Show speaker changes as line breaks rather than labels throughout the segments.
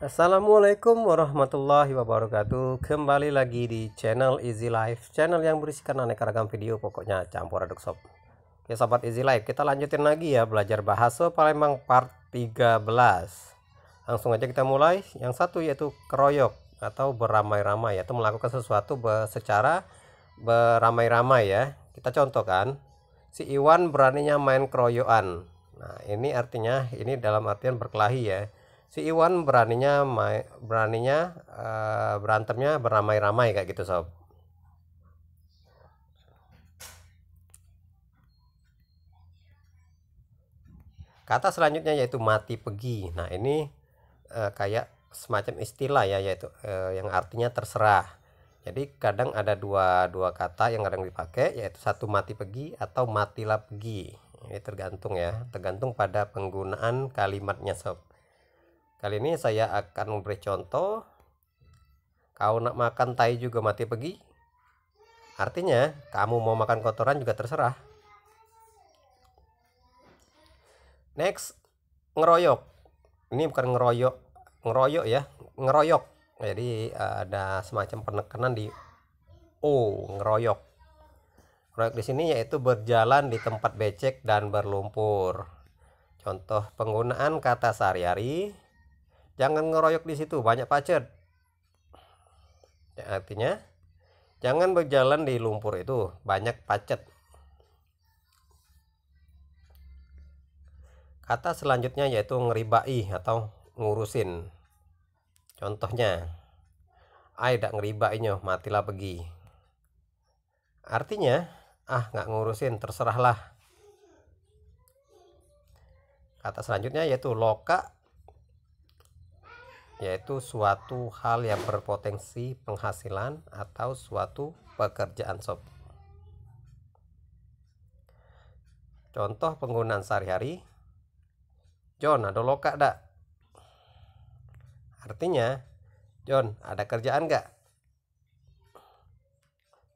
Assalamualaikum warahmatullahi wabarakatuh Kembali lagi di channel Easy Life Channel yang berisikan aneka ragam video pokoknya campur aduk sob Oke sobat Easy Life kita lanjutin lagi ya belajar bahasa Palembang part 13 Langsung aja kita mulai Yang satu yaitu keroyok atau beramai-ramai Yaitu melakukan sesuatu secara beramai-ramai ya Kita contohkan Si Iwan beraninya main keroyokan Nah ini artinya ini dalam artian berkelahi ya si Iwan beraninya beraninya uh, berantemnya beramai-ramai kayak gitu sob kata selanjutnya yaitu mati pergi nah ini uh, kayak semacam istilah ya yaitu uh, yang artinya terserah jadi kadang ada dua dua kata yang kadang dipakai yaitu satu mati pergi atau matilah pergi ini tergantung ya tergantung pada penggunaan kalimatnya sob Kali ini saya akan memberi contoh Kau nak makan tai juga mati pergi Artinya kamu mau makan kotoran juga terserah Next Ngeroyok Ini bukan ngeroyok Ngeroyok ya Ngeroyok Jadi ada semacam penekanan di O Ngeroyok Proyek di sini yaitu berjalan di tempat becek dan berlumpur. Contoh penggunaan kata sehari-hari jangan ngeroyok di situ banyak pacet ya, artinya jangan berjalan di lumpur itu banyak pacet kata selanjutnya yaitu ngeribai atau ngurusin contohnya ai dak ngeribainya matilah pergi artinya ah nggak ngurusin terserahlah kata selanjutnya yaitu loka yaitu suatu hal yang berpotensi penghasilan atau suatu pekerjaan sob. Contoh penggunaan sehari-hari. John, ada loka dak? Artinya, John, ada kerjaan nggak?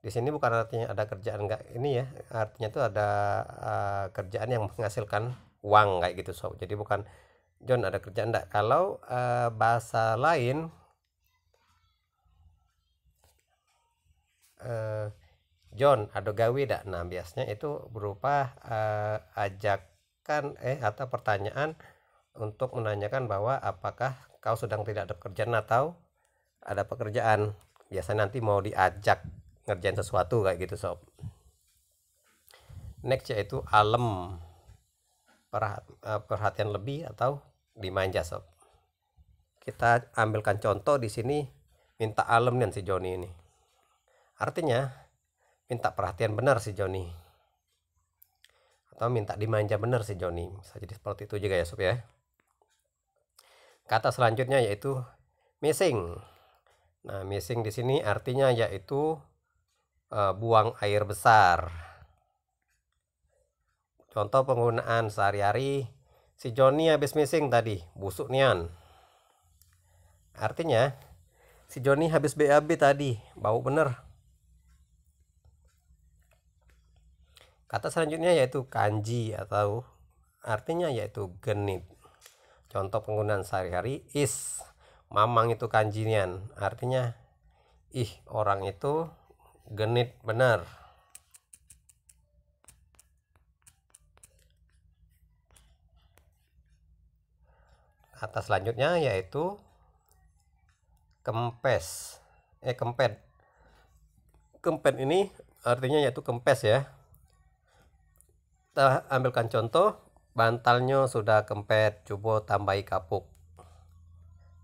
Di sini bukan artinya ada kerjaan nggak ini ya, artinya itu ada uh, kerjaan yang menghasilkan uang kayak gitu sob. Jadi bukan John ada kerjaan enggak kalau uh, bahasa lain uh, John ada gawe enggak nah biasanya itu berupa uh, ajakan eh atau pertanyaan untuk menanyakan bahwa apakah kau sedang tidak ada kerjaan atau ada pekerjaan biasanya nanti mau diajak ngerjain sesuatu kayak gitu sob next yaitu alam perhatian lebih atau dimanja sob kita ambilkan contoh di sini minta alam nih si Joni ini artinya minta perhatian benar si Joni atau minta dimanja benar si Joni bisa jadi seperti itu juga ya sob ya kata selanjutnya yaitu missing nah missing di sini artinya yaitu uh, buang air besar contoh penggunaan sehari-hari si Joni habis missing tadi busuk nian artinya si Joni habis BAB tadi bau bener kata selanjutnya yaitu kanji atau artinya yaitu genit contoh penggunaan sehari-hari is mamang itu kanjinian artinya ih orang itu genit bener kata selanjutnya yaitu kempes eh kempet kempet ini artinya yaitu kempes ya kita ambilkan contoh bantalnya sudah kempet coba tambahi kapuk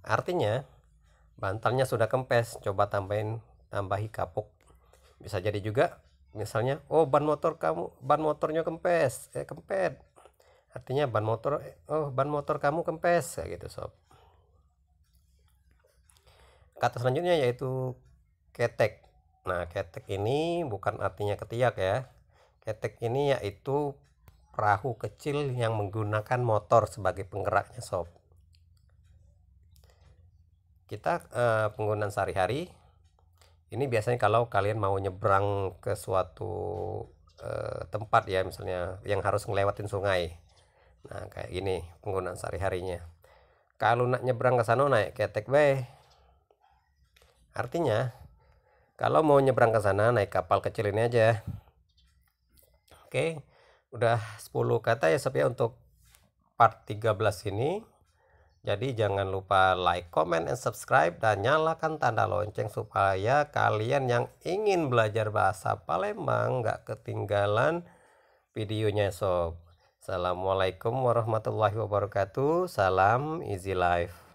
artinya bantalnya sudah kempes coba tambahin tambahi kapuk bisa jadi juga misalnya oh ban motor kamu ban motornya kempes eh kempet artinya ban motor oh ban motor kamu kempes kayak gitu sob kata selanjutnya yaitu ketek nah ketek ini bukan artinya ketiak ya ketek ini yaitu perahu kecil yang menggunakan motor sebagai penggeraknya sob kita eh, penggunaan sehari-hari ini biasanya kalau kalian mau nyebrang ke suatu eh, tempat ya misalnya yang harus ngelewatin sungai Nah, kayak gini penggunaan sehari-harinya. Kalau nak nyebrang ke sana naik ketek B. Artinya, kalau mau nyebrang ke sana naik kapal kecil ini aja. Oke, udah 10 kata ya Sob ya untuk part 13 ini. Jadi jangan lupa like, comment, and subscribe dan nyalakan tanda lonceng supaya kalian yang ingin belajar bahasa Palembang nggak ketinggalan videonya sob. Assalamualaikum warahmatullahi wabarakatuh. Salam Easy Life.